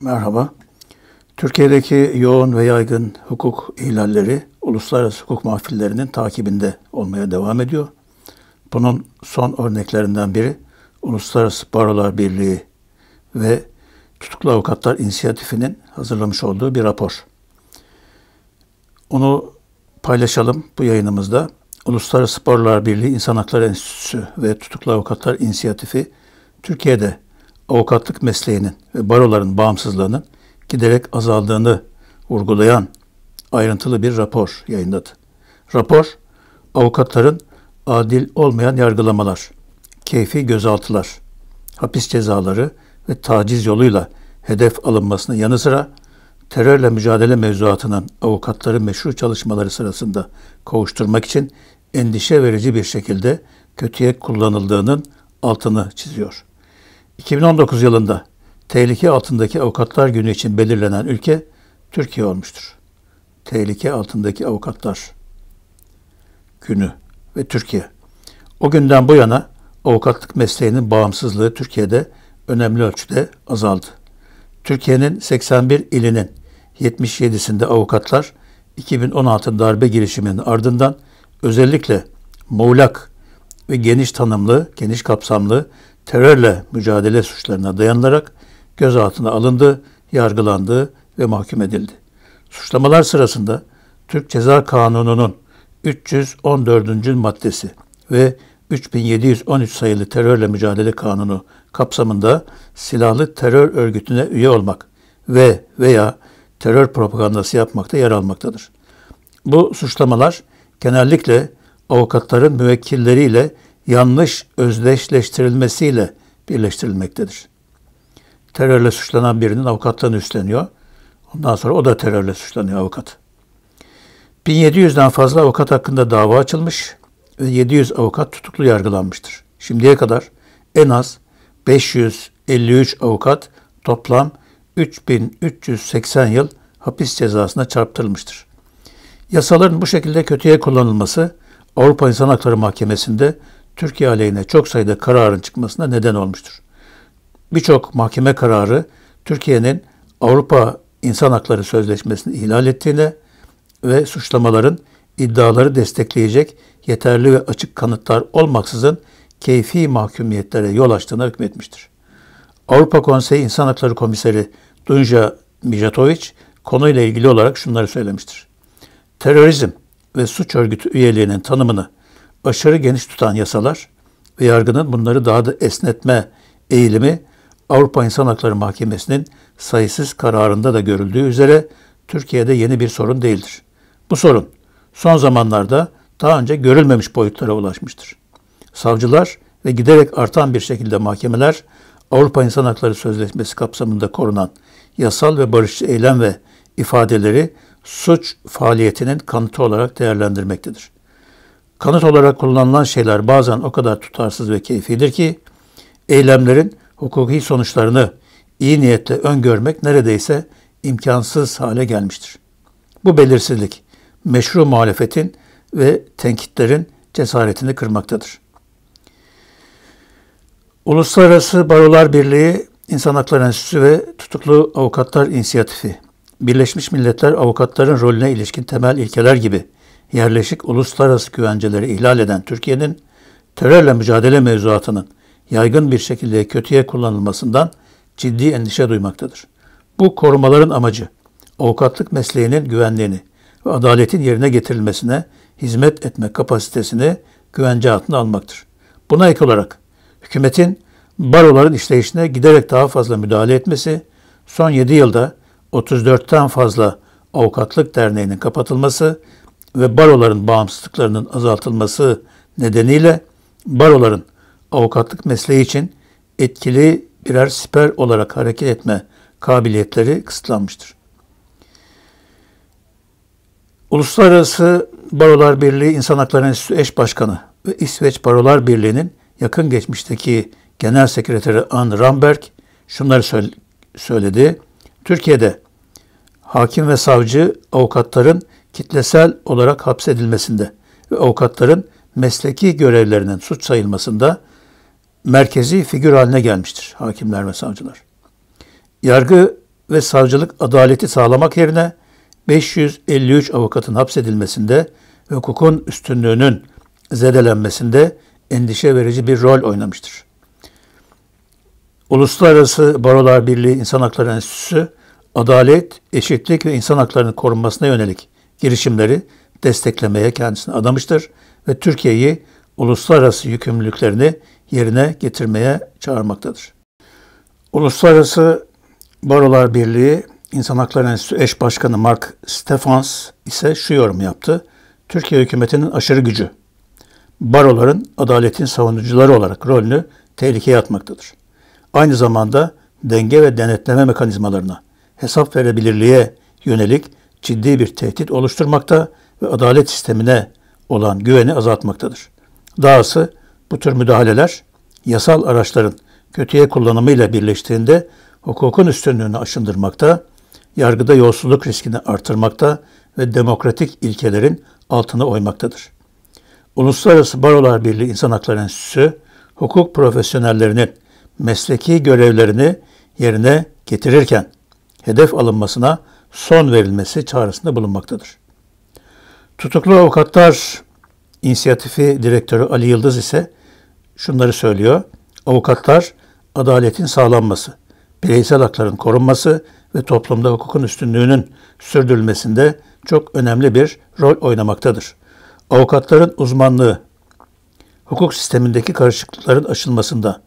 Merhaba. Türkiye'deki yoğun ve yaygın hukuk ihlalleri uluslararası hukuk mahfillerinin takibinde olmaya devam ediyor. Bunun son örneklerinden biri Uluslararası Barolar Birliği ve Tutuklu Avukatlar İnisiyatifi'nin hazırlamış olduğu bir rapor. Onu paylaşalım bu yayınımızda. Uluslararası Barolar Birliği İnsan Hakları Enstitüsü ve Tutuklu Avukatlar İnisiyatifi Türkiye'de avukatlık mesleğinin ve baroların bağımsızlığının giderek azaldığını vurgulayan ayrıntılı bir rapor yayınladı. Rapor, avukatların adil olmayan yargılamalar, keyfi gözaltılar, hapis cezaları ve taciz yoluyla hedef alınmasının yanı sıra terörle mücadele mevzuatının avukatların meşru çalışmaları sırasında kavuşturmak için endişe verici bir şekilde kötüye kullanıldığının altını çiziyor. 2019 yılında tehlike altındaki avukatlar günü için belirlenen ülke Türkiye olmuştur. Tehlike altındaki avukatlar günü ve Türkiye. O günden bu yana avukatlık mesleğinin bağımsızlığı Türkiye'de önemli ölçüde azaldı. Türkiye'nin 81 ilinin 77'sinde avukatlar 2016 darbe girişiminin ardından özellikle muğlak ve geniş tanımlı, geniş kapsamlı terörle mücadele suçlarına dayanarak gözaltına alındı, yargılandı ve mahkum edildi. Suçlamalar sırasında Türk Ceza Kanunu'nun 314. maddesi ve 3713 sayılı terörle mücadele kanunu kapsamında silahlı terör örgütüne üye olmak ve veya terör propagandası yapmakta yer almaktadır. Bu suçlamalar genellikle avukatların müvekkilleriyle yanlış özdeşleştirilmesiyle birleştirilmektedir. Terörle suçlanan birinin avukattan üstleniyor. Ondan sonra o da terörle suçlanıyor avukat. 1700'den fazla avukat hakkında dava açılmış ve 700 avukat tutuklu yargılanmıştır. Şimdiye kadar en az 553 avukat toplam 3380 yıl hapis cezasına çarptırılmıştır. Yasaların bu şekilde kötüye kullanılması Avrupa İnsan Hakları Mahkemesi'nde Türkiye aleyhine çok sayıda kararın çıkmasına neden olmuştur. Birçok mahkeme kararı Türkiye'nin Avrupa İnsan Hakları Sözleşmesi'ni ihlal ettiğine ve suçlamaların iddiaları destekleyecek yeterli ve açık kanıtlar olmaksızın keyfi mahkumiyetlere yol açtığına hükmetmiştir. Avrupa Konseyi İnsan Hakları Komiseri Dunja Mijatovic konuyla ilgili olarak şunları söylemiştir. Terörizm ve suç örgütü üyeliğinin tanımını aşırı geniş tutan yasalar ve yargının bunları daha da esnetme eğilimi Avrupa İnsan Hakları Mahkemesi'nin sayısız kararında da görüldüğü üzere Türkiye'de yeni bir sorun değildir. Bu sorun son zamanlarda daha önce görülmemiş boyutlara ulaşmıştır. Savcılar ve giderek artan bir şekilde mahkemeler Avrupa İnsan Hakları Sözleşmesi kapsamında korunan yasal ve barışçı eylem ve ifadeleri suç faaliyetinin kanıtı olarak değerlendirmektedir. Kanıt olarak kullanılan şeyler bazen o kadar tutarsız ve keyfidir ki eylemlerin hukuki sonuçlarını iyi niyetle öngörmek neredeyse imkansız hale gelmiştir. Bu belirsizlik meşru muhalefetin ve tenkitlerin cesaretini kırmaktadır. Uluslararası Barolar Birliği İnsan Hakları Enstitüsü ve Tutuklu Avukatlar İnisiyatifi, Birleşmiş Milletler avukatların rolüne İlişkin temel ilkeler gibi yerleşik uluslararası güvenceleri ihlal eden Türkiye'nin terörle mücadele mevzuatının yaygın bir şekilde kötüye kullanılmasından ciddi endişe duymaktadır. Bu korumaların amacı avukatlık mesleğinin güvenliğini ve adaletin yerine getirilmesine hizmet etme kapasitesini güvence altına almaktır. Buna ek olarak hükümetin baroların işleyişine giderek daha fazla müdahale etmesi, son 7 yılda 34'ten fazla avukatlık derneğinin kapatılması ve baroların bağımsızlıklarının azaltılması nedeniyle baroların avukatlık mesleği için etkili birer siper olarak hareket etme kabiliyetleri kısıtlanmıştır. Uluslararası Barolar Birliği İnsan Hakları Enstitüsü Eş Başkanı ve İsveç Barolar Birliği'nin yakın geçmişteki Genel Sekreteri Anne Ramberg şunları söyledi. Türkiye'de hakim ve savcı avukatların kitlesel olarak hapsedilmesinde ve avukatların mesleki görevlerinin suç sayılmasında merkezi figür haline gelmiştir hakimler ve savcılar. Yargı ve savcılık adaleti sağlamak yerine 553 avukatın hapsedilmesinde ve hukukun üstünlüğünün zedelenmesinde endişe verici bir rol oynamıştır. Uluslararası Barolar Birliği İnsan Hakları Enstitüsü, adalet, eşitlik ve insan haklarının korunmasına yönelik girişimleri desteklemeye kendisini adamıştır ve Türkiye'yi uluslararası yükümlülüklerini yerine getirmeye çağırmaktadır. Uluslararası Barolar Birliği İnsan Hakları Enstitüsü eş başkanı Mark Stefans ise şu yorum yaptı. Türkiye hükümetinin aşırı gücü baroların adaletin savunucuları olarak rolünü tehlikeye atmaktadır. Aynı zamanda denge ve denetleme mekanizmalarına, hesap verebilirliğe yönelik ciddi bir tehdit oluşturmakta ve adalet sistemine olan güveni azaltmaktadır. Dahası bu tür müdahaleler yasal araçların kötüye kullanımıyla birleştiğinde hukukun üstünlüğünü aşındırmakta, yargıda yolsuzluk riskini artırmakta ve demokratik ilkelerin altına oymaktadır. Uluslararası Barolar Birliği İnsan Hakları Enstitüsü, hukuk profesyonellerinin mesleki görevlerini yerine getirirken hedef alınmasına son verilmesi çağrısında bulunmaktadır. Tutuklu avukatlar inisiyatifi direktörü Ali Yıldız ise şunları söylüyor. Avukatlar adaletin sağlanması, bireysel hakların korunması ve toplumda hukukun üstünlüğünün sürdürülmesinde çok önemli bir rol oynamaktadır. Avukatların uzmanlığı, hukuk sistemindeki karışıklıkların aşılmasında,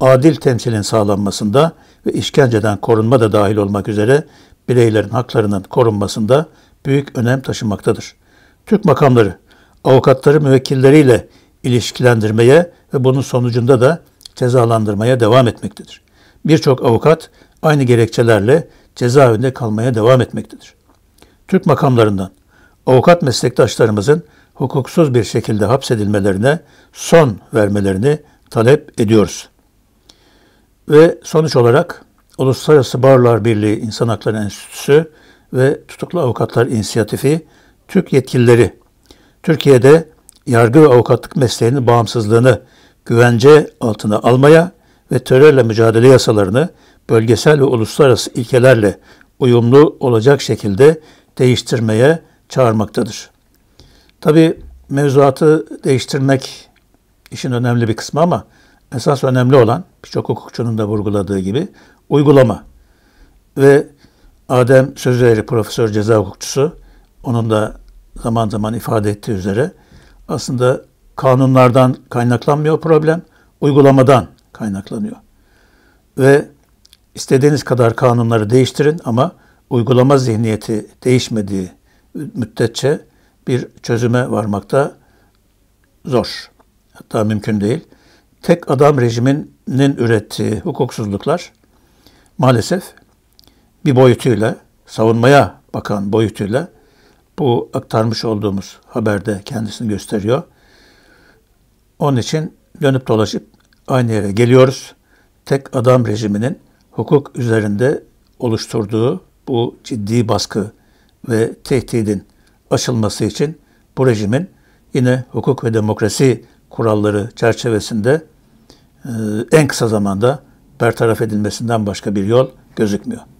adil temsilin sağlanmasında ve işkenceden korunma da dahil olmak üzere bireylerin haklarının korunmasında büyük önem taşımaktadır. Türk makamları avukatları müvekkilleriyle ilişkilendirmeye ve bunun sonucunda da cezalandırmaya devam etmektedir. Birçok avukat aynı gerekçelerle cezaevinde kalmaya devam etmektedir. Türk makamlarından avukat meslektaşlarımızın hukuksuz bir şekilde hapsedilmelerine son vermelerini talep ediyoruz. Ve sonuç olarak Uluslararası Barlar Birliği İnsan Hakları Enstitüsü ve Tutuklu Avukatlar İnisiyatifi Türk yetkilileri Türkiye'de yargı ve avukatlık mesleğinin bağımsızlığını güvence altına almaya ve terörle mücadele yasalarını bölgesel ve uluslararası ilkelerle uyumlu olacak şekilde değiştirmeye çağırmaktadır. Tabi mevzuatı değiştirmek işin önemli bir kısmı ama esas önemli olan birçok hukukçunun da vurguladığı gibi uygulama ve Adem Sözleri Profesör Ceza Hukukçusu onun da zaman zaman ifade ettiği üzere aslında kanunlardan kaynaklanmıyor problem, uygulamadan kaynaklanıyor. Ve istediğiniz kadar kanunları değiştirin ama uygulama zihniyeti değişmediği müddetçe bir çözüme varmakta zor. Hatta mümkün değil. Tek adam rejiminin ürettiği hukuksuzluklar maalesef bir boyutuyla, savunmaya bakan boyutuyla bu aktarmış olduğumuz haberde kendisini gösteriyor. Onun için dönüp dolaşıp aynı yere geliyoruz. Tek adam rejiminin hukuk üzerinde oluşturduğu bu ciddi baskı ve tehdidin aşılması için bu rejimin yine hukuk ve demokrasi kuralları çerçevesinde en kısa zamanda bertaraf edilmesinden başka bir yol gözükmüyor.